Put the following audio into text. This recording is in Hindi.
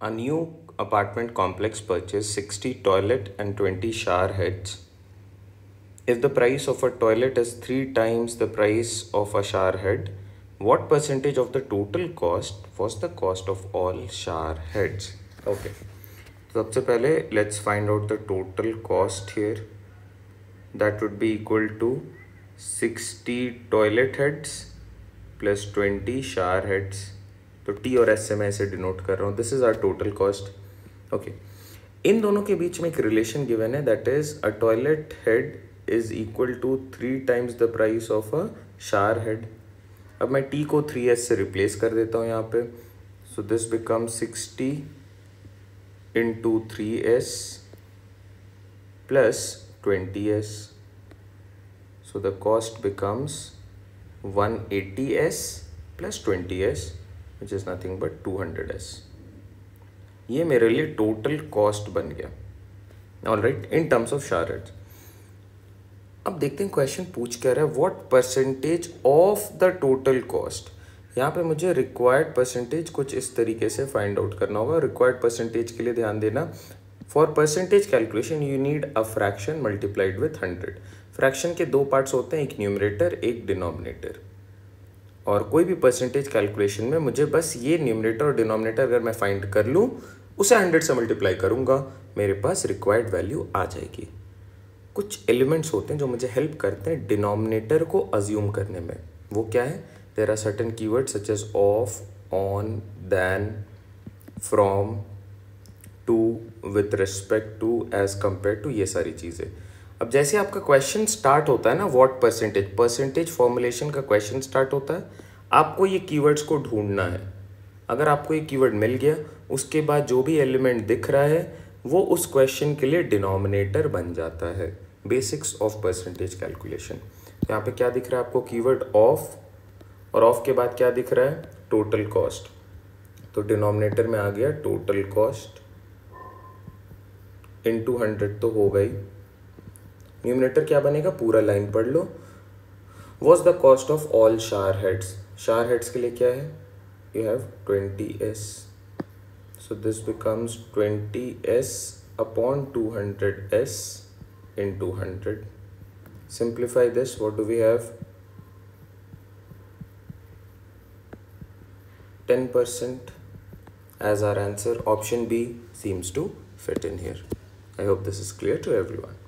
A new apartment complex purchased 60 toilet and 20 shower heads. If the price of a toilet is 3 times the price of a shower head, what percentage of the total cost was the cost of all shower heads? Okay. सबसे पहले let's find out the total cost here. That would be equal to 60 toilet heads plus 20 shower heads तो टी और एस से मैं इसे डिनोट कर रहा हूँ this is our total cost okay इन दोनों के बीच में एक रिलेशन गिवन है that is a toilet head is equal to three times the price of a shower head अब मैं टी को थ्री एस से रिप्लेस कर देता हूँ यहाँ पे so this become sixty into three S plus twenty S so the cost becomes one eighty S plus twenty S which is nothing but two hundred S ये मेरे लिए टोटल कॉस्ट बन गया all right in terms of shard अब देखते हैं क्वेश्चन पूछ कर रहा है what percentage of the total cost यहाँ पे मुझे रिक्वायर्ड परसेंटेज कुछ इस तरीके से फाइंड आउट करना होगा रिक्वायर्ड परसेंटेज के लिए ध्यान देना for percentage calculation you need a fraction multiplied with hundred fraction के दो पार्ट्स होते हैं एक न्यूमरेटर एक डिनोमिनेटर और कोई भी परसेंटेज कैलकुलेशन में मुझे बस ये न्यूमिनेटर और डिनोमिनेटर अगर मैं फाइंड कर लूँ उसे हंड्रेड से मल्टीप्लाई करूँगा मेरे पास रिक्वायर्ड वैल्यू आ जाएगी कुछ एलिमेंट्स होते हैं जो मुझे हेल्प करते हैं डिनोमिनेटर को अज्यूम करने में वो क्या है there are certain key words such as of on than from to with respect to as compare to ये सारी चीज़ें अब जैसे आपका क्वेश्चन स्टार्ट होता है ना व्हाट परसेंटेज परसेंटेज फॉर्मुलेशन का क्वेश्चन स्टार्ट होता है आपको ये कीवर्ड्स को ढूंढना है अगर आपको ये कीवर्ड मिल गया उसके बाद जो भी एलिमेंट दिख रहा है वो उस क्वेश्चन के लिए डिनोमिनेटर बन जाता है बेसिक्स ऑफ परसेंटेज कैलकुलेशन तो यहाँ पे क्या दिख रहा है आपको कीवर्ड ऑफ और ऑफ के बाद क्या दिख रहा है टोटल कॉस्ट तो डिनोमिनेटर में आ गया total cost into hundred तो हो गई न्यूमिनेटर क्या बनेगा पूरा लाइन पढ़ लो was the cost of all shower heads shower heads के लिए क्या है you have twenty S so this becomes twenty S upon two hundred S into hundred simplify this what do we have ten percent as our answer option B seems to fit in here I hope this is clear to every one